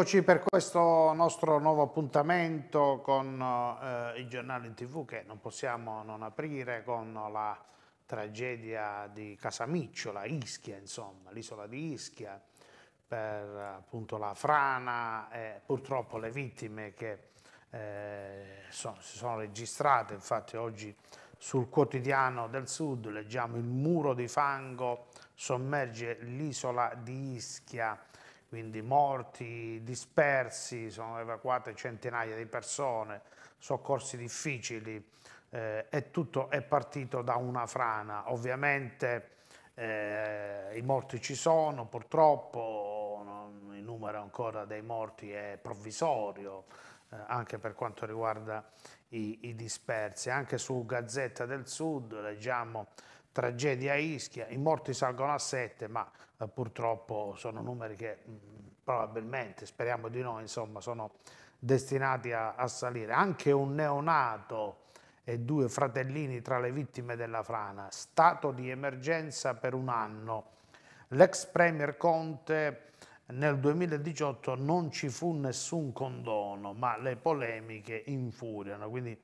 Eccoci per questo nostro nuovo appuntamento con eh, i giornali in tv che non possiamo non aprire con la tragedia di Casamicciola, Ischia insomma, l'isola di Ischia per appunto la frana e purtroppo le vittime che eh, sono, si sono registrate, infatti oggi sul quotidiano del sud leggiamo il muro di fango sommerge l'isola di Ischia quindi morti, dispersi, sono evacuate centinaia di persone, soccorsi difficili eh, e tutto è partito da una frana. Ovviamente eh, i morti ci sono, purtroppo non, il numero ancora dei morti è provvisorio, eh, anche per quanto riguarda i, i dispersi. Anche su Gazzetta del Sud leggiamo tragedia a Ischia, i morti salgono a 7, ma eh, purtroppo sono numeri che mh, mm, probabilmente, speriamo di no, insomma, sono destinati a, a salire. Anche un neonato e due fratellini tra le vittime della frana, stato di emergenza per un anno. L'ex premier Conte nel 2018 non ci fu nessun condono, ma le polemiche infuriano, quindi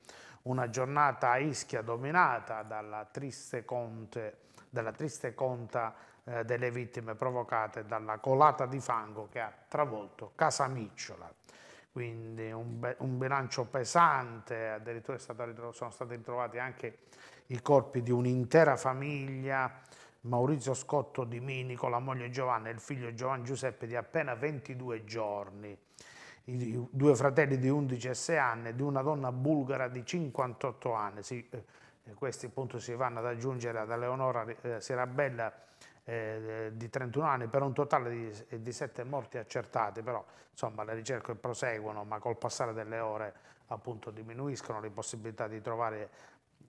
una giornata a Ischia dominata dalla triste, conte, dalla triste conta eh, delle vittime provocate dalla colata di fango che ha travolto Casamicciola. Quindi un, un bilancio pesante, addirittura sono stati ritrovati anche i corpi di un'intera famiglia, Maurizio Scotto di Mini con la moglie Giovanna e il figlio Giovanni Giuseppe di appena 22 giorni i due fratelli di 11 anni di una donna bulgara di 58 anni. Si, eh, eh, questi appunto si vanno ad aggiungere ad Eleonora eh, Sirabella eh, eh, di 31 anni per un totale di, eh, di 7 morti accertati, però insomma le ricerche proseguono ma col passare delle ore appunto diminuiscono le possibilità di trovare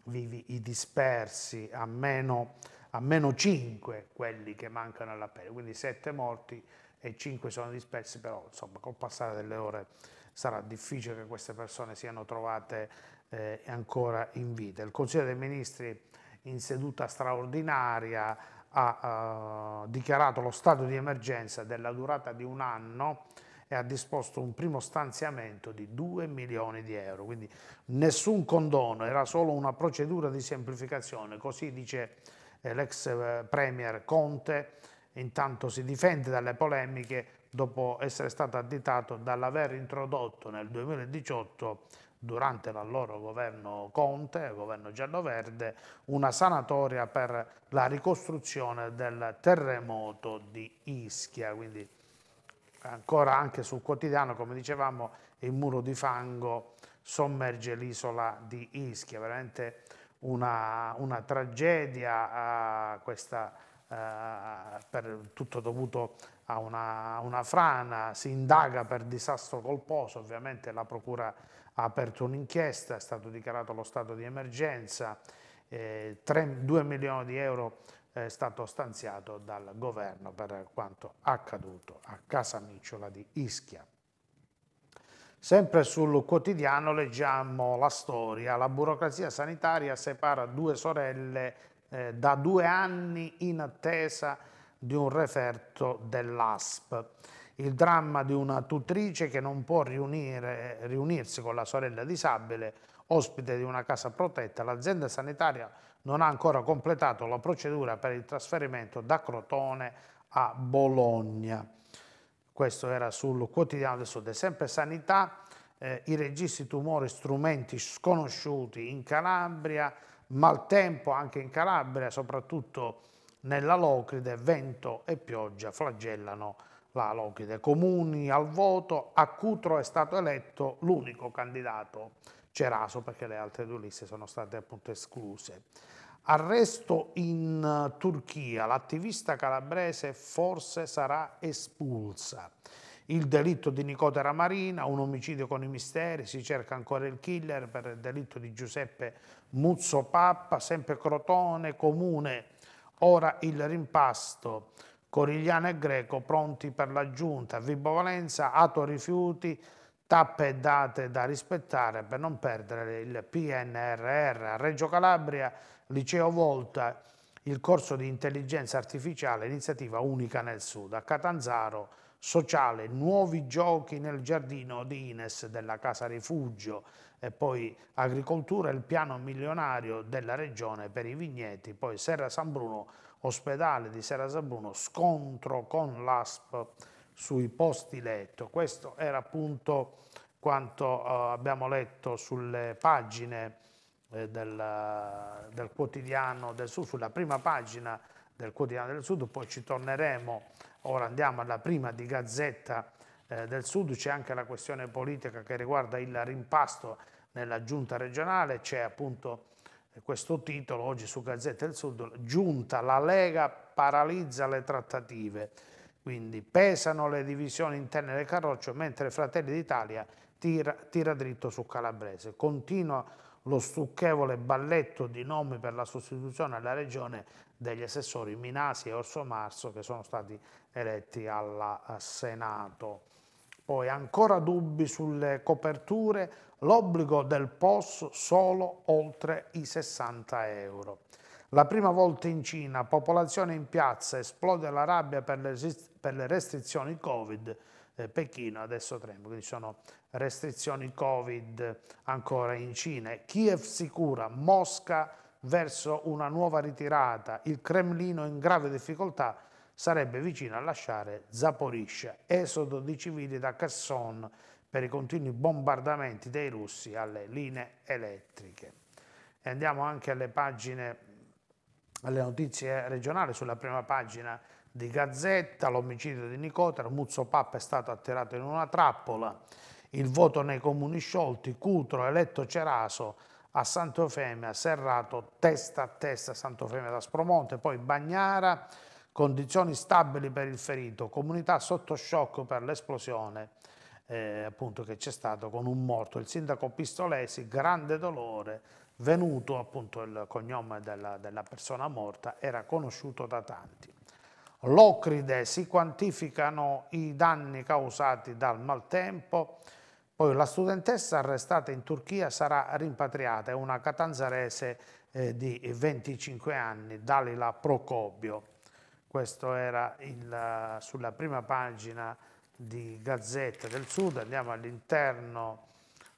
vivi i dispersi, a meno, a meno 5 quelli che mancano all'appello. quindi 7 morti e 5 sono dispersi, però insomma col passare delle ore sarà difficile che queste persone siano trovate eh, ancora in vita. Il Consiglio dei Ministri in seduta straordinaria ha eh, dichiarato lo stato di emergenza della durata di un anno e ha disposto un primo stanziamento di 2 milioni di euro, quindi nessun condono, era solo una procedura di semplificazione, così dice eh, l'ex eh, Premier Conte intanto si difende dalle polemiche dopo essere stato additato dall'aver introdotto nel 2018 durante l'allora governo Conte, governo giallo-verde, una sanatoria per la ricostruzione del terremoto di Ischia, quindi ancora anche sul quotidiano, come dicevamo, il muro di fango sommerge l'isola di Ischia, veramente una, una tragedia ah, questa eh, per tutto dovuto a una, una, frana, si indaga per disastro colposo, ovviamente la Procura ha aperto un'inchiesta, è stato dichiarato lo stato di emergenza, eh, 3, 2 milioni di euro eh, è stato stanziato dal governo per quanto accaduto a Casa Micciola di Ischia. Sempre sul quotidiano leggiamo la storia, la burocrazia sanitaria separa due sorelle eh, da due anni in attesa di un referto dell'ASP. Il dramma di una tutrice che non può riunire, riunirsi con la sorella disabile, ospite di una casa protetta, l'azienda sanitaria non ha ancora completato la procedura per il trasferimento da Crotone a Bologna. Questo era sul quotidiano del Sud. E sempre sanità, eh, i registri tumori strumenti sconosciuti in Calabria, maltempo anche in Calabria, soprattutto nella Locride, vento e pioggia flagellano la Locride. Comuni al voto, a Cutro è stato eletto l'unico candidato Ceraso perché le altre due liste sono state appunto escluse. Arresto in eh, Turchia, l'attivista calabrese forse sarà espulsa il delitto di Nicotera Marina, un omicidio con i misteri, si cerca ancora il killer per il delitto di Giuseppe Muzzo Pappa, sempre Crotone, Comune, ora il rimpasto, Corigliano e Greco pronti per la giunta, Vibo Valenza, Ato Rifiuti, tappe e date da rispettare per non perdere il PNRR, A Reggio Calabria, Liceo Volta, il corso di intelligenza artificiale, iniziativa unica nel sud, a Catanzaro, sociale, nuovi giochi nel giardino di Ines della Casa Rifugio e poi agricoltura, il piano milionario della regione per i vigneti, poi Serra San Bruno, ospedale di Serra San Bruno, scontro con l'ASP sui posti letto. Questo era appunto quanto eh, abbiamo letto sulle pagine eh, del, del, quotidiano del sulla prima pagina del Quotidiano del Sud, poi ci torneremo, ora andiamo alla prima di Gazzetta eh, del Sud, c'è anche la questione politica che riguarda il rimpasto nella giunta regionale, c'è appunto eh, questo titolo oggi su Gazzetta del Sud, giunta la Lega paralizza le trattative, quindi pesano le divisioni interne del Carroccio mentre Fratelli d'Italia tira, tira dritto su Calabrese, continua lo stucchevole balletto di nomi per la sostituzione alla regione degli assessori Minasi e Orso Marzo che sono stati eletti al eh, Senato. Poi ancora dubbi sulle coperture, l'obbligo del POS solo oltre i 60 euro. La prima volta in Cina, popolazione in piazza, esplode la rabbia per le, per le restrizioni Covid, eh, Pechino adesso tremo, quindi sono restrizioni Covid ancora in Cina. Kiev sicura, Mosca verso una nuova ritirata, il Cremlino in grave difficoltà sarebbe vicino a lasciare Zaporizhia, esodo di civili da Kherson per i continui bombardamenti dei russi alle linee elettriche. E andiamo anche alle pagine, alle notizie regionali, sulla prima pagina di Gazzetta, l'omicidio di Nicotero, Muzzo Papa è stato attirato in una trappola, il voto nei comuni sciolti, Cutro, eletto Ceraso, a Sant'Eufemia, Serrato, testa a testa Sant'Eufemia da Spromonte, poi Bagnara, condizioni stabili per il ferito, comunità sotto shock per l'esplosione eh, appunto che c'è stato con un morto, il sindaco Pistolesi, grande dolore, venuto appunto il cognome della, della persona morta, era conosciuto da tanti. Locride si quantificano i danni causati dal maltempo, poi la studentessa arrestata in Turchia sarà rimpatriata, è una catanzarese eh, di 25 anni, Dalila Procobio. Questo era il, sulla prima pagina di Gazzetta del Sud, andiamo all'interno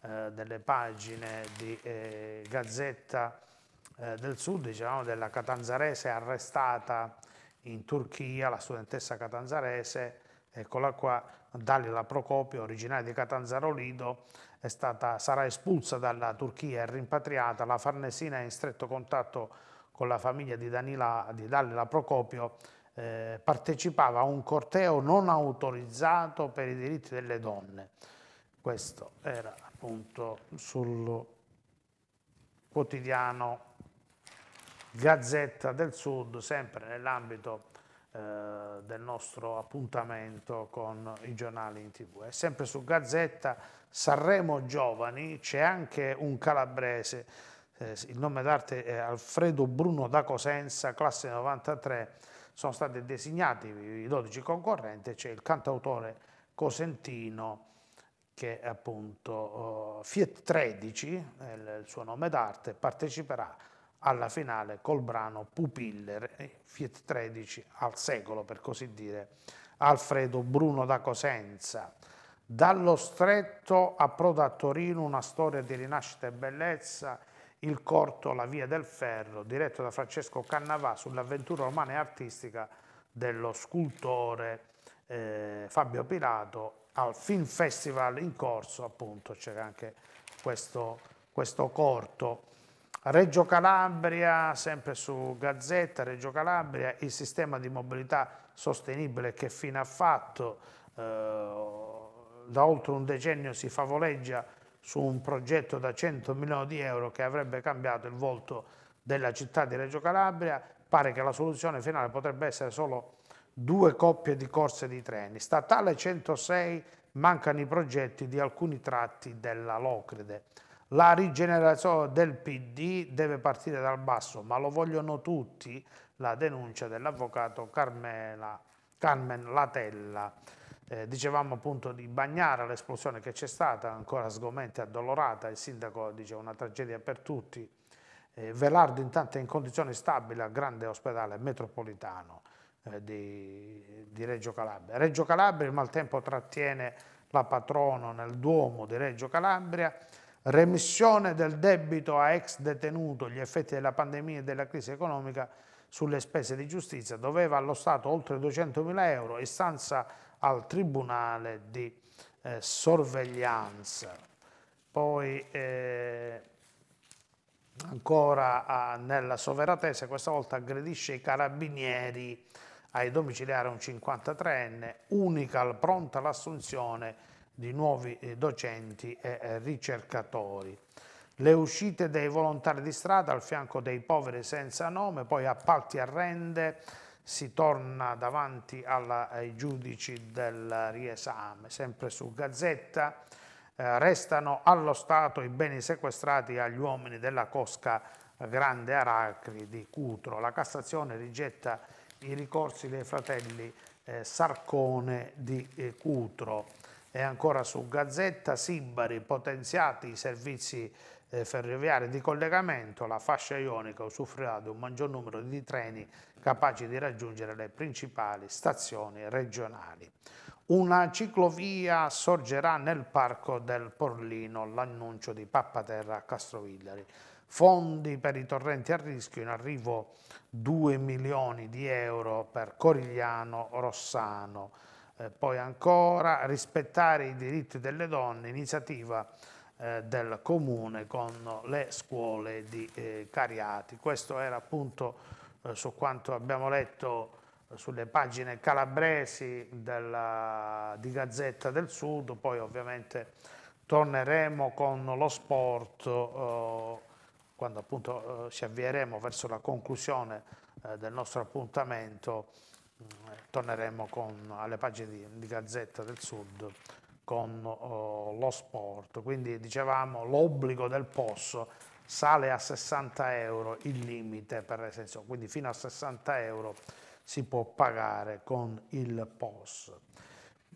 eh, delle pagine di eh, Gazzetta eh, del Sud, diciamo della catanzarese arrestata in Turchia, la studentessa catanzarese Eccola qua, Dalila Procopio, originaria di Catanzaro Lido, stata, sarà espulsa dalla Turchia e rimpatriata. La Farnesina è in stretto contatto con la famiglia di, Danila, di Dalila Procopio, eh, partecipava a un corteo non autorizzato per i diritti delle donne. Questo era appunto sul quotidiano Gazzetta del Sud, sempre nell'ambito eh, del nostro appuntamento con i giornali in tv. E sempre su Gazzetta Sanremo Giovani c'è anche un calabrese, eh, il nome d'arte è Alfredo Bruno da Cosenza, classe 93, sono stati designati i 12 concorrenti, c'è il cantautore cosentino che appunto uh, Fiat 13, è il suo nome d'arte, parteciperà alla finale col brano Pupiller, eh, Fiat 13 al secolo per così dire, Alfredo Bruno da Cosenza. Dallo stretto approda a Torino una storia di rinascita e bellezza, il corto La via del ferro, diretto da Francesco Cannavà sull'avventura romana e artistica dello scultore eh, Fabio Pilato al Film Festival in corso, appunto c'era anche questo, questo corto. Reggio Calabria, sempre su Gazzetta, Reggio Calabria, il sistema di mobilità sostenibile che fine ha fatto, eh, da oltre un decennio si favoleggia su un progetto da 100 milioni di euro che avrebbe cambiato il volto della città di Reggio Calabria, pare che la soluzione finale potrebbe essere solo due coppie di corse di treni. Statale 106 mancano i progetti di alcuni tratti della Locride. La rigenerazione del PD deve partire dal basso, ma lo vogliono tutti, la denuncia dell'avvocato Carmen Latella. Eh, dicevamo appunto di bagnare l'esplosione che c'è stata, ancora sgomenta e addolorata, il sindaco dice una tragedia per tutti. Eh, Velardo intanto è in condizione stabile al grande ospedale metropolitano eh, di, di Reggio Calabria. Reggio Calabria il maltempo trattiene la patrono nel Duomo di Reggio Calabria, remissione del debito a ex detenuto, gli effetti della pandemia e della crisi economica sulle spese di giustizia, doveva allo Stato oltre 200.000 euro, istanza al Tribunale di eh, Sorveglianza. Poi eh, ancora a, ah, nella soveratese, questa volta aggredisce i carabinieri ai domiciliari un 53enne, unica pronta l'assunzione di nuovi eh, docenti e eh, ricercatori. Le uscite dei volontari di strada al fianco dei poveri senza nome, poi appalti a rende, si torna davanti alla, ai giudici del riesame, sempre su Gazzetta, eh, restano allo Stato i beni sequestrati agli uomini della cosca Grande Aracri di Cutro. La Cassazione rigetta i ricorsi dei fratelli eh, Sarcone di eh, Cutro. E ancora su Gazzetta Sibari, potenziati i servizi eh, ferroviari di collegamento, la fascia ionica usufruirà di un maggior numero di treni capaci di raggiungere le principali stazioni regionali. Una ciclovia sorgerà nel parco del Porlino, l'annuncio di Pappaterra a Castrovillari. Fondi per i torrenti a rischio, in arrivo 2 milioni di euro per Corigliano Rossano. Eh, poi ancora rispettare i diritti delle donne, iniziativa eh, del comune con le scuole di eh, Cariati. Questo era appunto eh, su quanto abbiamo letto eh, sulle pagine calabresi della, di Gazzetta del Sud, poi ovviamente torneremo con lo sport eh, quando appunto ci avvieremo verso la conclusione del nostro appuntamento torneremo con, alle pagine di, di, Gazzetta del Sud con uh, lo sport. Quindi dicevamo l'obbligo del posto sale a 60 euro il limite per l'esenzione, quindi fino a 60 euro si può pagare con il POS.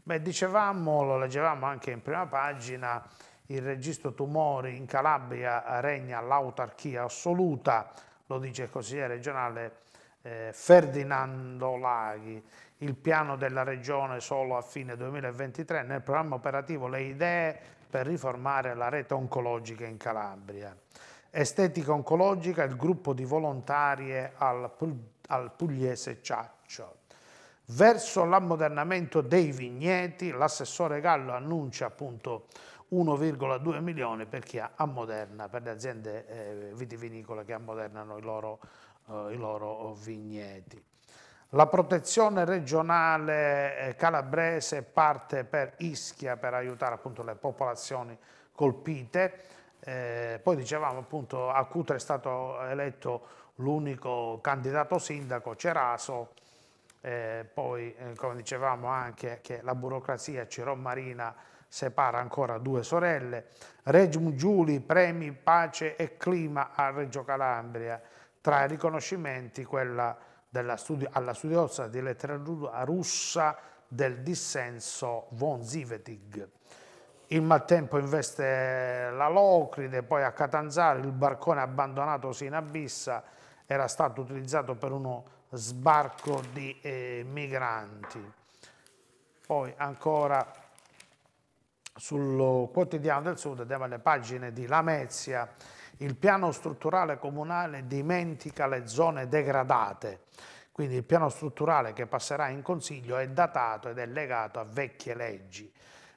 Beh, dicevamo, lo leggevamo anche in prima pagina, il registro tumori in Calabria regna l'autarchia assoluta, lo dice il consigliere regionale eh, Ferdinando Laghi, il piano della Regione solo a fine 2023, nel programma operativo le idee per riformare la rete oncologica in Calabria. Estetica oncologica, il gruppo di volontarie al, al Pugliese Ciaccio. Verso l'ammodernamento dei vigneti, l'assessore Gallo annuncia appunto 1,2 milioni per chi ammoderna, per le aziende eh, vitivinicole che ammodernano i loro eh, i loro vigneti. La protezione regionale eh, calabrese parte per Ischia per aiutare appunto le popolazioni colpite. Eh, poi dicevamo appunto a Cutre è stato eletto l'unico candidato sindaco Ceraso, eh, poi eh, come dicevamo anche che la burocrazia Ciron Marina separa ancora due sorelle, Regium Giuli, premi, pace e clima a Reggio Calabria, tra i riconoscimenti quella studio, alla studiosa di letteratura russa del dissenso von Zivetig. Il maltempo investe la Locride, poi a Catanzaro il barcone abbandonatosi in abissa era stato utilizzato per uno sbarco di eh, migranti. Poi ancora sul quotidiano del Sud andiamo alle pagine di Lamezia il piano strutturale comunale dimentica le zone degradate, quindi il piano strutturale che passerà in consiglio è datato ed è legato a vecchie leggi.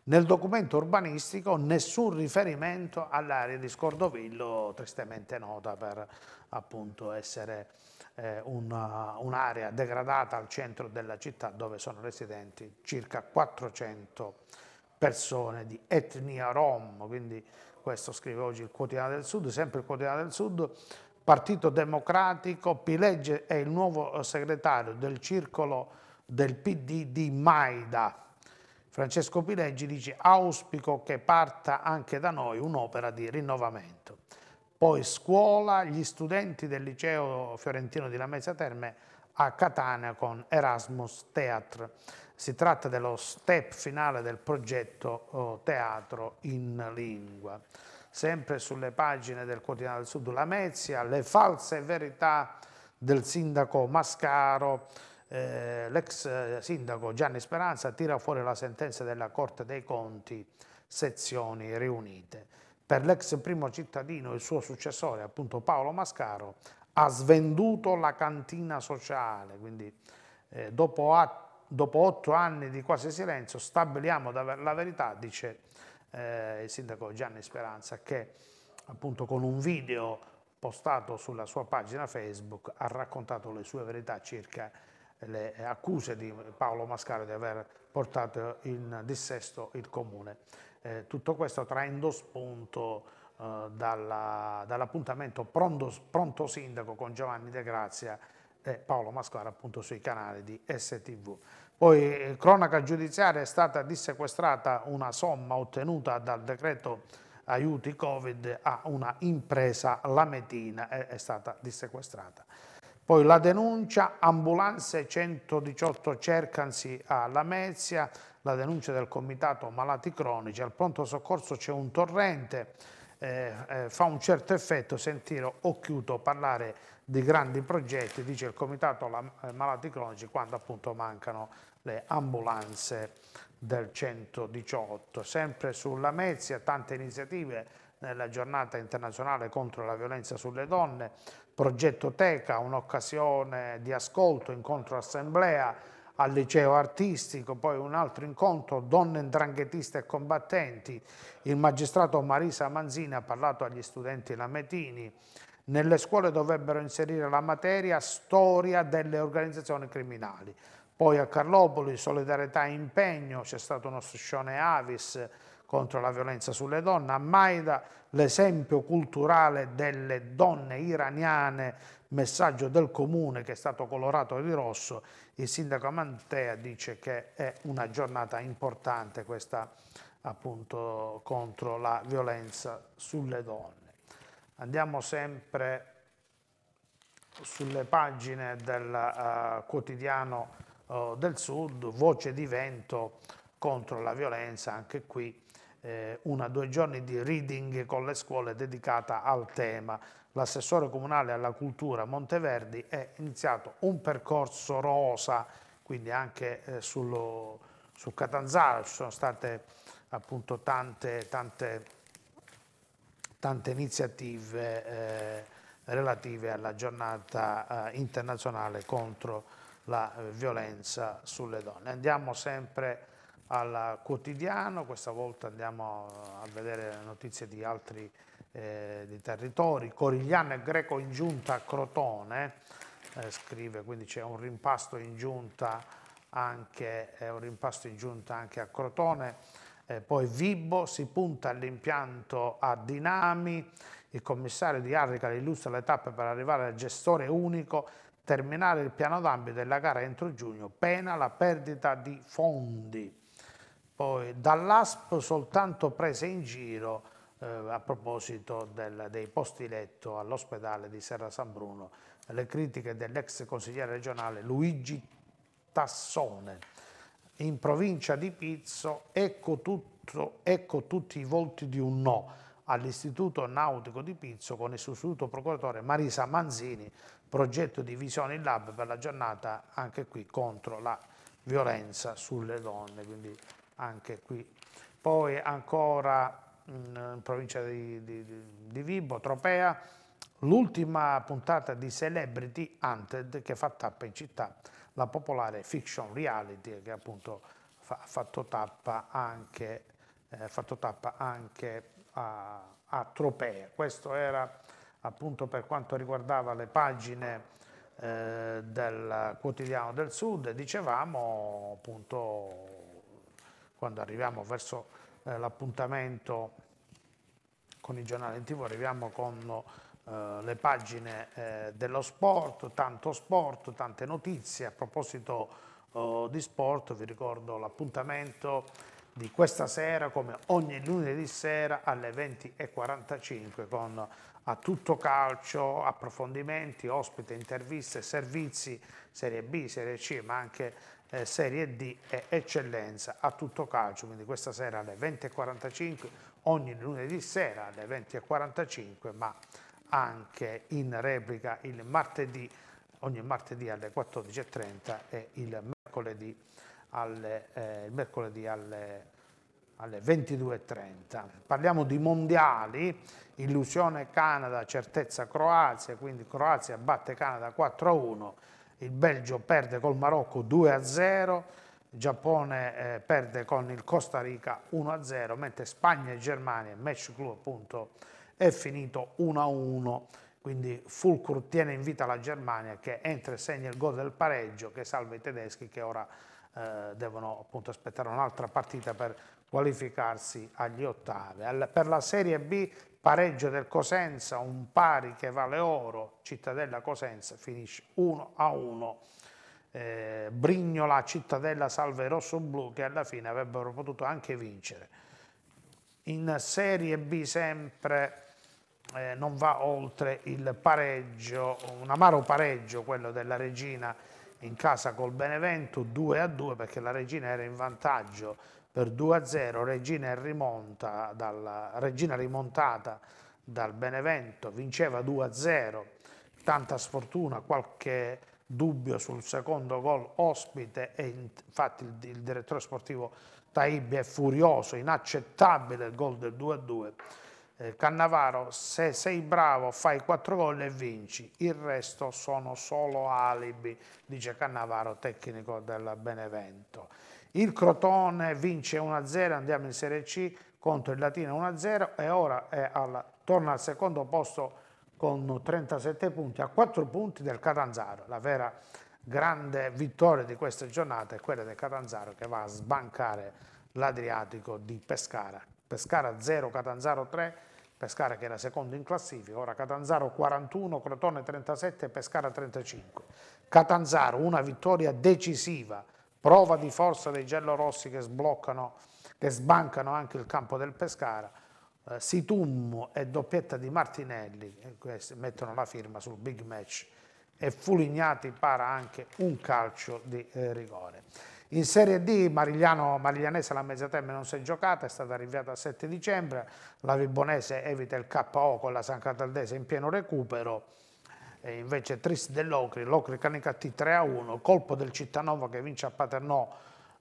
Nel documento urbanistico nessun riferimento all'area di Scordovillo, tristemente nota per appunto essere eh, un'area degradata al centro della città dove sono residenti circa 400 persone di etnia rom, quindi questo scrive oggi il Quotidiano del Sud, sempre il Quotidiano del Sud, Partito Democratico, Pilegge è il nuovo eh, segretario del circolo del PD di Maida. Francesco Pileggi dice auspico che parta anche da noi un'opera di rinnovamento. Poi scuola, gli studenti del liceo fiorentino di Lamezia Terme a Catania con Erasmus Theatre. Si tratta dello step finale del progetto oh, Teatro in Lingua. Sempre sulle pagine del quotidiano del Sud, Lamezia, le false verità del sindaco Mascaro, eh, l'ex eh, sindaco Gianni Speranza tira fuori la sentenza della Corte dei Conti, sezioni riunite. Per l'ex primo cittadino, il suo successore, appunto Paolo Mascaro, ha svenduto la cantina sociale, quindi eh, dopo atti dopo otto anni di quasi silenzio, stabiliamo la verità, dice eh, il sindaco Gianni Speranza, che appunto con un video postato sulla sua pagina Facebook ha raccontato le sue verità circa le accuse di Paolo Mascaro di aver portato in dissesto il comune. Eh, tutto questo traendo spunto eh, dall'appuntamento dall pronto, pronto, sindaco con Giovanni De Grazia Paolo Mascara appunto sui canali di STV. Poi eh, cronaca giudiziaria è stata dissequestrata una somma ottenuta dal decreto aiuti Covid a una impresa lametina, è, è stata dissequestrata. Poi la denuncia, ambulanze 118 cercansi a Lamezia, la denuncia del comitato malati cronici, al pronto soccorso c'è un torrente, eh, eh, fa un certo effetto sentire Occhiuto parlare di grandi progetti, dice il Comitato eh, Malati Cronici, quando appunto mancano le ambulanze del 118. Sempre sulla Mezia, tante iniziative nella giornata internazionale contro la violenza sulle donne, progetto Teca, un'occasione di ascolto, incontro assemblea al liceo artistico, poi un altro incontro, donne ndranghetiste e combattenti, il magistrato Marisa Manzini ha parlato agli studenti lametini, nelle scuole dovrebbero inserire la materia storia delle organizzazioni criminali. Poi a Carlopoli, solidarietà e impegno, c'è stato uno striscione Avis contro la violenza sulle donne. A Maida l'esempio culturale delle donne iraniane, messaggio del comune che è stato colorato di rosso. Il sindaco Amantea dice che è una giornata importante questa appunto contro la violenza sulle donne. Andiamo sempre sulle pagine del uh, quotidiano uh, del Sud, voce di vento contro la violenza, anche qui eh, una due giorni di reading con le scuole dedicata al tema. L'assessore comunale alla cultura Monteverdi è iniziato un percorso rosa, quindi anche eh, sullo, su Catanzaro ci sono state appunto tante, tante tante iniziative eh, relative alla giornata eh, internazionale contro la eh, violenza sulle donne. Andiamo sempre al quotidiano, questa volta andiamo a vedere notizie di altri eh, di territori, Corigliano e Greco in giunta a Crotone, eh, scrive, quindi c'è un rimpasto in giunta anche, eh, un rimpasto in giunta anche a Crotone, eh, poi Vibo, si punta all'impianto a Dinami, il commissario di Arrica illustra le tappe per arrivare al gestore unico, terminare il piano d'ambito della gara entro giugno, pena la perdita di fondi. Poi dall'ASP soltanto prese in giro eh, a proposito del, dei posti letto all'ospedale di Serra San Bruno, le critiche dell'ex consigliere regionale Luigi Tassone in provincia di Pizzo, ecco, tutto, ecco tutti i volti di un no all'Istituto Nautico di Pizzo con il sostituto procuratore Marisa Manzini, progetto di Visione in Lab per la giornata anche qui contro la violenza sulle donne, quindi anche qui. Poi ancora mm, in provincia di, di, di Vibo, Tropea, l'ultima puntata di Celebrity Hunted che fa tappa in città la popolare fiction reality che appunto ha fatto tappa anche, eh, fatto tappa anche a, a, Tropea. Questo era appunto per quanto riguardava le pagine eh, del quotidiano del sud, dicevamo appunto quando arriviamo verso eh, l'appuntamento con i giornali in tv, arriviamo con eh, le pagine eh, dello sport, tanto sport, tante notizie. A proposito oh, di sport vi ricordo l'appuntamento di questa sera come ogni lunedì sera alle 20.45 con a tutto calcio, approfondimenti, ospite, interviste, servizi, Serie B, Serie C, ma anche eh, Serie D e Eccellenza a tutto calcio. Quindi questa sera alle 20.45, ogni lunedì sera alle 20.45, ma anche in replica il martedì, ogni martedì alle 14.30 e il mercoledì alle, eh, mercoledì alle, alle 22.30. Parliamo di mondiali, illusione Canada, certezza Croazia, quindi Croazia batte Canada 4-1, il Belgio perde col Marocco 2-0, Giappone eh, perde con il Costa Rica 1-0, mentre Spagna e Germania, match club appunto è finito 1-1, quindi Fulcur tiene in vita la Germania che entra e segna il gol del pareggio che salva i tedeschi che ora eh, devono appunto aspettare un'altra partita per qualificarsi agli ottavi. Al, per la Serie B pareggio del Cosenza, un pari che vale oro, Cittadella Cosenza finisce 1 a 1. Eh, Brignola, Cittadella salva i rossoblu che alla fine avrebbero potuto anche vincere. In Serie B sempre eh, non va oltre il pareggio, un amaro pareggio quello della Regina in casa col Benevento 2 a 2 perché la Regina era in vantaggio per 2 a 0, Regina, rimonta dalla, Regina rimontata dal Benevento vinceva 2 a 0, tanta sfortuna, qualche dubbio sul secondo gol ospite e infatti il, il direttore sportivo Taibbi è furioso, inaccettabile il gol del 2 a 2 eh, Cannavaro se sei bravo fai quattro gol e vinci, il resto sono solo alibi, dice Cannavaro tecnico del Benevento. Il Crotone vince 1-0, andiamo in Serie C contro il Latina 1-0 e ora al, torna al secondo posto con 37 punti, a 4 punti del Catanzaro. La vera grande vittoria di questa giornata è quella del Catanzaro che va a sbancare l'Adriatico di Pescara. Pescara 0, Catanzaro 3, Pescara che era secondo in classifica, ora Catanzaro 41, Crotone 37, Pescara 35. Catanzaro una vittoria decisiva, prova di forza dei giallorossi che sbloccano, che sbancano anche il campo del Pescara. Eh, Situm e doppietta di Martinelli, eh, mettono la firma sul big match e Fulignati para anche un calcio di eh, rigore. In Serie D Marigliano, Mariglianese la mezza mezzaterme non si è giocata, è stata rinviata a 7 dicembre, la Vibonese evita il KO con la San Cataldese in pieno recupero, e invece Tris dell'Ocri, l'Ocri Canicattì 3-1, colpo del Cittanova che vince a Paternò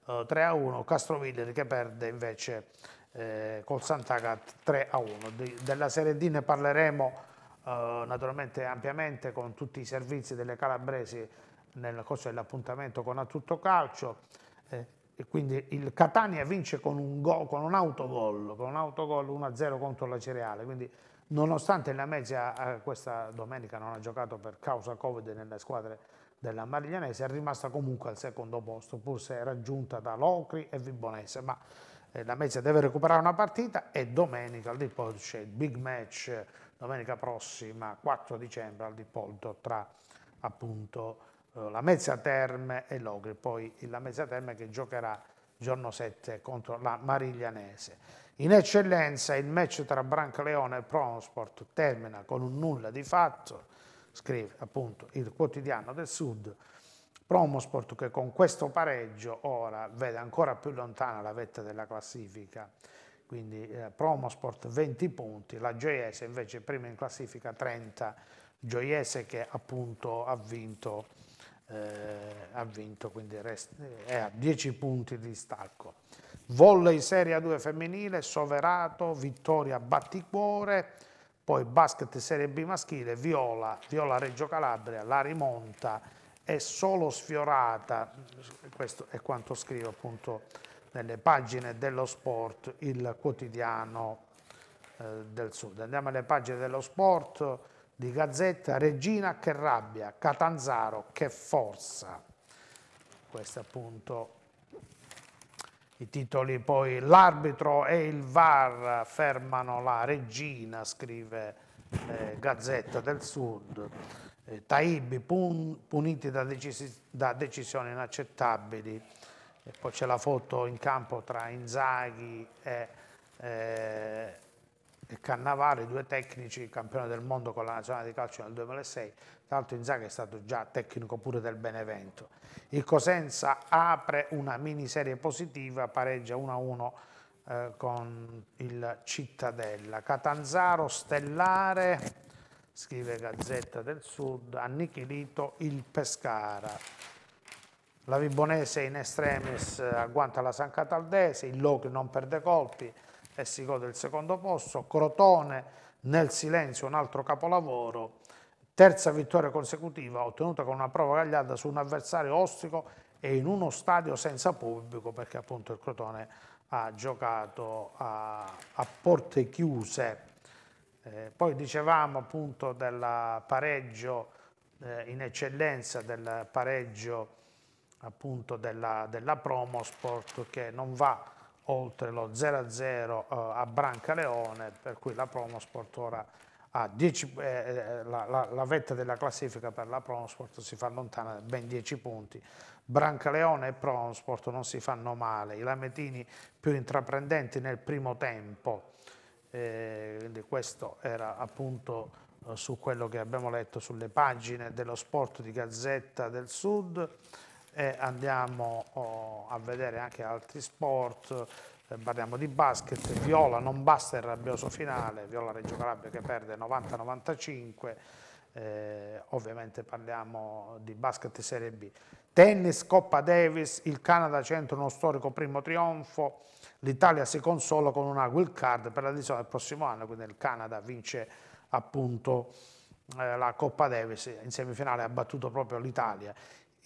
eh, 3-1, Castrovilleri che perde invece eh, col Sant'Agat 3-1. De della Serie D ne parleremo eh, naturalmente ampiamente con tutti i servizi delle calabresi nel corso dell'appuntamento con A Tutto Calcio. Eh, e quindi il Catania vince con un, go, con un autogol, con un autogol 1-0 contro la Cereale, quindi nonostante la Mezia eh, questa domenica non ha giocato per causa Covid nelle squadre della Mariglianese, è rimasta comunque al secondo posto, pur se raggiunta da Locri e Vibonese, ma eh, la Mezia deve recuperare una partita e domenica al Dipolto c'è il big match, domenica prossima 4 dicembre al Dipolto tra appunto eh, la Mezza Terme e Logri, poi la Mezza Terme che giocherà giorno 7 contro la Mariglianese. In eccellenza il match tra Branca Leone e Pronosport termina con un nulla di fatto, scrive appunto il quotidiano del Sud, Promosport che con questo pareggio ora vede ancora più lontana la vetta della classifica, quindi eh, Promosport 20 punti, la Gioiese invece prima in classifica 30, Gioiese che appunto ha vinto eh, ha vinto, quindi è a 10 punti di stacco. Volley Serie 2 femminile, Soverato, Vittoria Batticuore, poi basket Serie B maschile, Viola, Viola Reggio Calabria, la rimonta è solo sfiorata, questo è quanto scrive appunto nelle pagine dello sport, il quotidiano eh, del sud. Andiamo alle pagine dello sport, di Gazzetta, Regina che rabbia, Catanzaro che forza. Questo appunto i titoli poi l'arbitro e il VAR fermano la regina, scrive eh, Gazzetta del Sud. Eh, Taibi pun, puniti da, decisi, da, decisioni inaccettabili. E poi c'è la foto in campo tra Inzaghi e eh, e i due tecnici, campione del mondo con la nazionale di calcio nel 2006, tra l'altro Inzaghi è stato già tecnico pure del Benevento. Il Cosenza apre una miniserie positiva, pareggia 1-1 eh, con il Cittadella. Catanzaro, Stellare, scrive Gazzetta del Sud, annichilito il Pescara. La Vibonese in estremis agguanta la San Cataldese, il Locri non perde colpi, e si gode il secondo posto, Crotone nel silenzio un altro capolavoro, terza vittoria consecutiva ottenuta con una prova gagliarda su un avversario ostico e in uno stadio senza pubblico perché appunto il Crotone ha giocato a, a porte chiuse. Eh, poi dicevamo appunto del pareggio eh, in eccellenza, del pareggio appunto della, della Promosport che non va oltre lo 0-0 eh, a Brancaleone, per cui la Promosport ora ha 10, eh, eh, la, la, la, vetta della classifica per la Promosport si fa lontana ben 10 punti. Brancaleone e Promosport non si fanno male, i lametini più intraprendenti nel primo tempo, eh, questo era appunto eh, su quello che abbiamo letto sulle pagine dello sport di Gazzetta del Sud e andiamo oh, a vedere anche altri sport, eh, parliamo di basket, Viola non basta il rabbioso finale, Viola Reggio Calabria che perde 90-95, eh, ovviamente parliamo di basket Serie B. Tennis, Coppa Davis, il Canada centra uno storico primo trionfo, l'Italia si consola con una wild card per l'edizione del prossimo anno, quindi il Canada vince appunto eh, la Coppa Davis, in semifinale ha battuto proprio l'Italia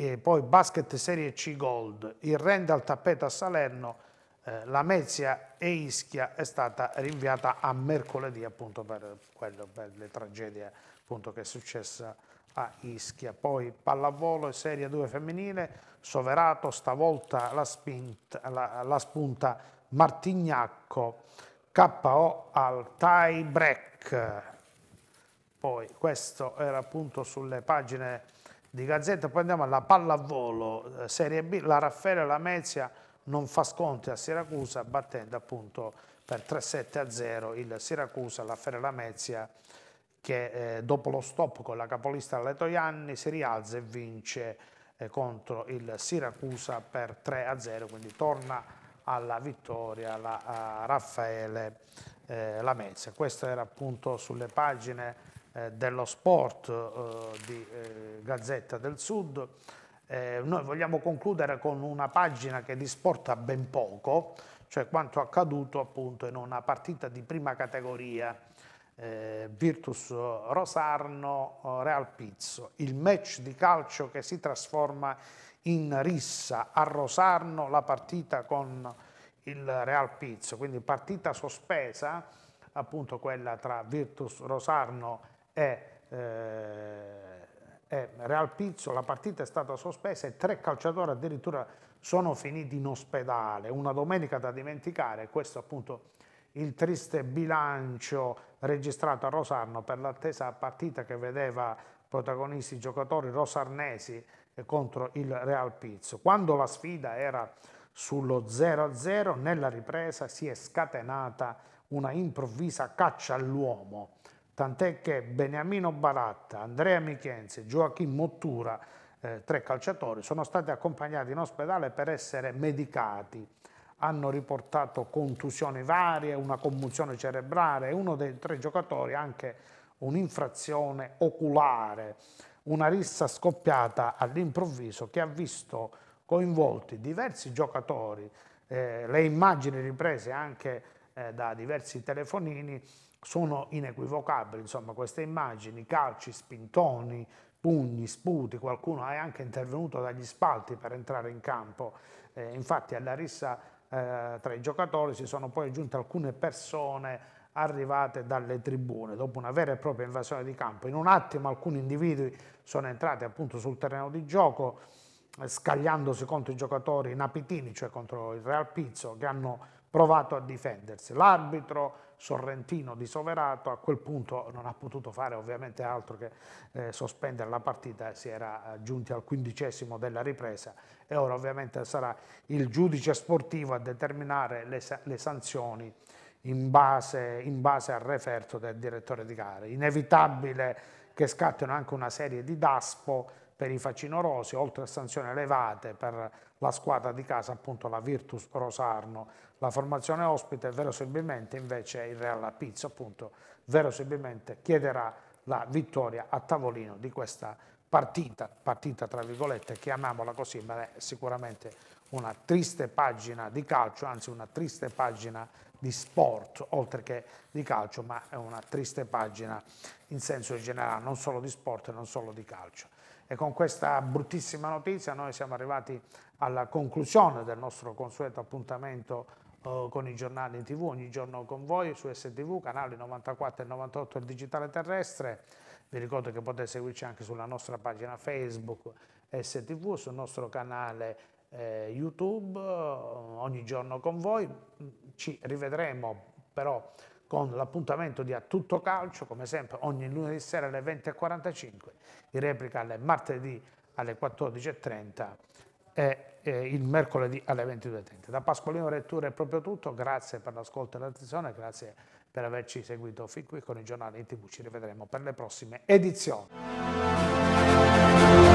e poi basket Serie C Gold, il Renda al tappeto a Salerno, eh, la Mezia e Ischia è stata rinviata a mercoledì appunto per, quello, per le tragedie appunto, che è successa a Ischia. Poi pallavolo e Serie 2 femminile, Soverato, stavolta la, spinta, la, la spunta Martignacco, KO al tie break. Poi questo era appunto sulle pagine di Gazzetta, poi andiamo alla pallavolo eh, Serie B, la Raffaele Lamezia non fa sconti a Siracusa battendo appunto per 3-7 a 0 il Siracusa, la Raffaele Lamezia che eh, dopo lo stop con la capolista Letoianni si rialza e vince eh, contro il Siracusa per 3 a 0, quindi torna alla vittoria la eh, Raffaele eh, Lamezia. Questo era appunto sulle pagine eh, dello sport eh, di eh, Gazzetta del Sud. Eh, noi vogliamo concludere con una pagina che di sport ha ben poco, cioè quanto accaduto appunto in una partita di prima categoria eh, Virtus Rosarno Real Pizzo, il match di calcio che si trasforma in rissa a Rosarno la partita con il Real Pizzo, quindi partita sospesa appunto quella tra Virtus Rosarno e e, eh, è Real Pizzo, la partita è stata sospesa e tre calciatori addirittura sono finiti in ospedale. Una domenica da dimenticare, questo appunto il triste bilancio registrato a Rosarno per l'attesa partita che vedeva protagonisti giocatori rosarnesi contro il Real Pizzo. Quando la sfida era sullo 0-0, nella ripresa si è scatenata una improvvisa caccia all'uomo tant'è che Beniamino Baratta, Andrea Michenzi, Joachim Mottura, eh, tre calciatori, sono stati accompagnati in ospedale per essere medicati. Hanno riportato contusioni varie, una commozione cerebrale e uno dei tre giocatori anche un'infrazione oculare, una rissa scoppiata all'improvviso che ha visto coinvolti diversi giocatori, eh, le immagini riprese anche eh, da diversi telefonini sono inequivocabili, insomma queste immagini, calci, spintoni, pugni, sputi, qualcuno è anche intervenuto dagli spalti per entrare in campo, eh, infatti alla rissa eh, tra i giocatori si sono poi aggiunte alcune persone arrivate dalle tribune dopo una vera e propria invasione di campo. In un attimo alcuni individui sono entrati appunto sul terreno di gioco eh, scagliandosi contro i giocatori napitini, cioè contro il Real Pizzo, che hanno provato a difendersi. L'arbitro Sorrentino di Soverato a quel punto non ha potuto fare ovviamente altro che eh, sospendere la partita, si era eh, giunti al quindicesimo della ripresa e ora ovviamente sarà il giudice sportivo a determinare le, le sanzioni in base, in base, al referto del direttore di gara. Inevitabile che scattino anche una serie di DASPO per i facinorosi, oltre a sanzioni elevate per la squadra di casa, appunto la Virtus Rosarno. La formazione ospite verosimilmente invece il Real Pizzo, appunto verosimilmente chiederà la vittoria a tavolino di questa partita, partita tra virgolette, chiamiamola così, ma è sicuramente una triste pagina di calcio, anzi una triste pagina di sport, oltre che di calcio, ma è una triste pagina in senso generale, non solo di sport e non solo di calcio. E con questa bruttissima notizia noi siamo arrivati alla conclusione del nostro consueto appuntamento eh, con i giornali in tv, ogni giorno con voi su STV, canali 94 e 98 del Digitale Terrestre. Vi ricordo che potete seguirci anche sulla nostra pagina Facebook STV, sul nostro canale eh, YouTube, eh, ogni giorno con voi. Ci rivedremo però con l'appuntamento di A Tutto Calcio, come sempre ogni lunedì sera alle 20.45, in replica alle martedì alle 14.30 e eh, il mercoledì alle 22.30. Da Pasqualino Rettura è proprio tutto, grazie per l'ascolto e l'attenzione, grazie per averci seguito fin qui con i giornali in tv, ci rivedremo per le prossime edizioni.